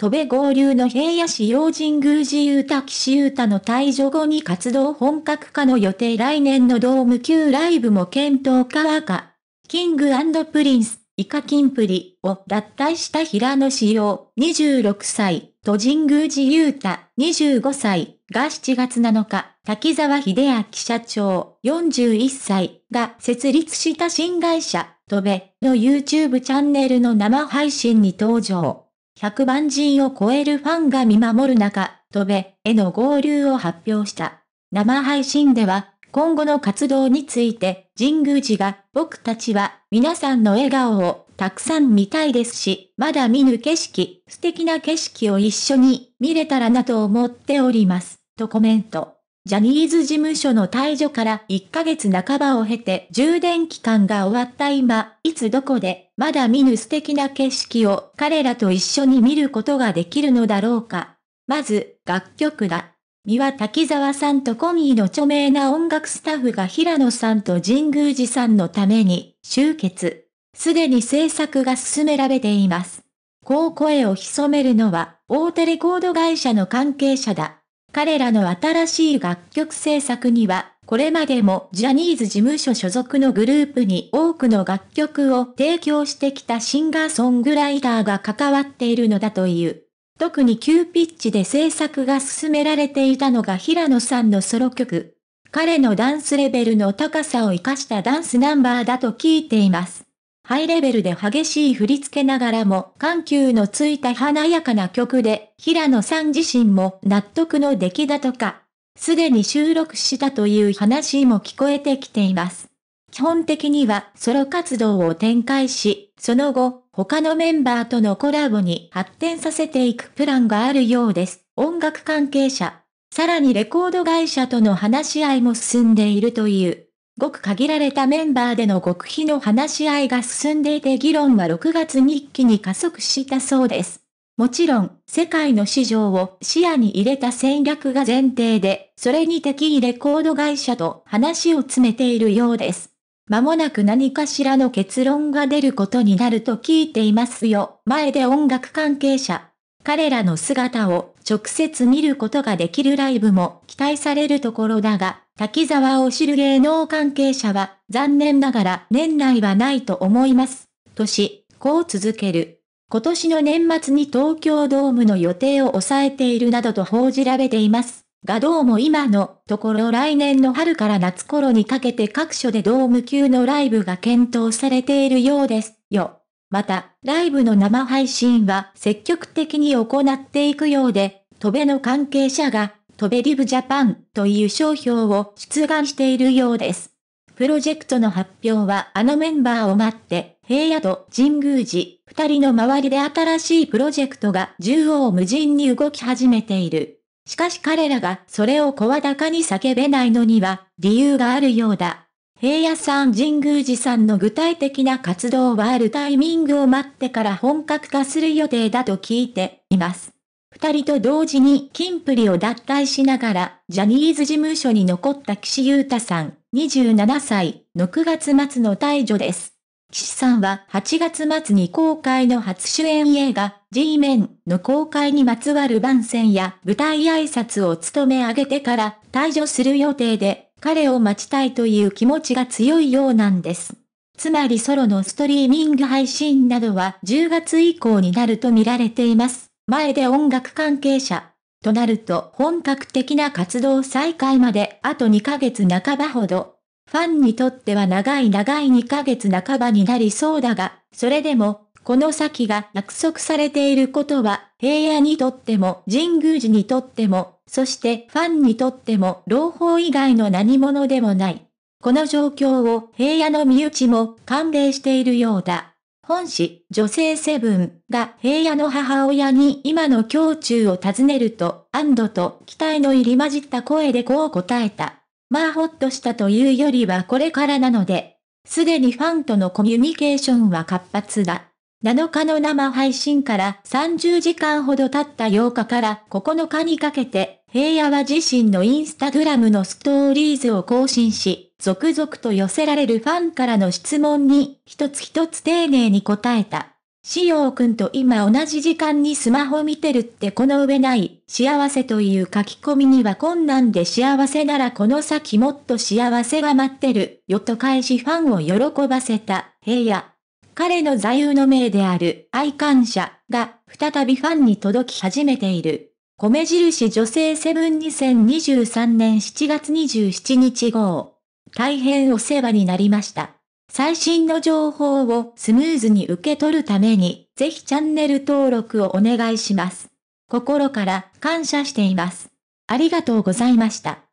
戸部合流の平野市用神宮寺ユ太岸ユタの退場後に活動本格化の予定来年のドーム級ライブも検討かか。キングプリンス、イカキンプリを脱退した平野市陽、26歳、と神宮寺ユ太25歳、が7月7日、滝沢秀明社長、41歳、が設立した新会社、戸部の YouTube チャンネルの生配信に登場。100万人を超えるファンが見守る中、ドベへの合流を発表した。生配信では、今後の活動について、神宮寺が、僕たちは、皆さんの笑顔を、たくさん見たいですし、まだ見ぬ景色、素敵な景色を一緒に見れたらなと思っております、とコメント。ジャニーズ事務所の退場から1ヶ月半ばを経て充電期間が終わった今、いつどこで、まだ見ぬ素敵な景色を彼らと一緒に見ることができるのだろうか。まず、楽曲だ。三輪滝沢さんとコミーの著名な音楽スタッフが平野さんと神宮寺さんのために集結。すでに制作が進められています。こう声を潜めるのは、大手レコード会社の関係者だ。彼らの新しい楽曲制作には、これまでもジャニーズ事務所所属のグループに多くの楽曲を提供してきたシンガーソングライターが関わっているのだという。特に急ピッチで制作が進められていたのが平野さんのソロ曲。彼のダンスレベルの高さを活かしたダンスナンバーだと聞いています。ハイレベルで激しい振り付けながらも緩急のついた華やかな曲で、平野さん自身も納得の出来だとか、すでに収録したという話も聞こえてきています。基本的にはソロ活動を展開し、その後、他のメンバーとのコラボに発展させていくプランがあるようです。音楽関係者。さらにレコード会社との話し合いも進んでいるという。ごく限られたメンバーでの極秘の話し合いが進んでいて議論は6月に一気に加速したそうです。もちろん、世界の市場を視野に入れた戦略が前提で、それに適宜レコード会社と話を詰めているようです。まもなく何かしらの結論が出ることになると聞いていますよ。前で音楽関係者、彼らの姿を直接見ることができるライブも期待されるところだが、滝沢を知る芸能関係者は残念ながら年内はないと思います。とし、こう続ける。今年の年末に東京ドームの予定を抑えているなどと報じられています。がどうも今のところ来年の春から夏頃にかけて各所でドーム級のライブが検討されているようですよ。また、ライブの生配信は積極的に行っていくようで、トベの関係者が、トベリブジャパンという商標を出願しているようです。プロジェクトの発表はあのメンバーを待って、平野と神宮寺、二人の周りで新しいプロジェクトが縦横無尽に動き始めている。しかし彼らがそれを声高に叫べないのには理由があるようだ。平野さん神宮寺さんの具体的な活動はあるタイミングを待ってから本格化する予定だと聞いています。二人と同時に金プリを脱退しながら、ジャニーズ事務所に残った岸優太さん、27歳の9月末の退場です。岸さんは8月末に公開の初主演映画、G メンの公開にまつわる番宣や舞台挨拶を務め上げてから退場する予定で、彼を待ちたいという気持ちが強いようなんです。つまりソロのストリーミング配信などは10月以降になると見られています。前で音楽関係者。となると本格的な活動再開まであと2ヶ月半ばほど。ファンにとっては長い長い2ヶ月半ばになりそうだが、それでもこの先が約束されていることは、平野にとっても神宮寺にとっても、そしてファンにとっても朗報以外の何者でもない。この状況を平野の身内も歓迎しているようだ。本誌、女性セブンが平野の母親に今の胸中を尋ねると、安堵と期待の入り混じった声でこう答えた。まあほっとしたというよりはこれからなので、すでにファンとのコミュニケーションは活発だ。7日の生配信から30時間ほど経った8日から9日にかけて平野は自身のインスタグラムのストーリーズを更新し、続々と寄せられるファンからの質問に、一つ一つ丁寧に答えた。しようくんと今同じ時間にスマホ見てるってこの上ない、幸せという書き込みには困難で幸せならこの先もっと幸せが待ってる、よと返しファンを喜ばせた、平野。彼の座右の銘である、愛感謝が、再びファンに届き始めている。米印女性セブン2023年7月27日号。大変お世話になりました。最新の情報をスムーズに受け取るために、ぜひチャンネル登録をお願いします。心から感謝しています。ありがとうございました。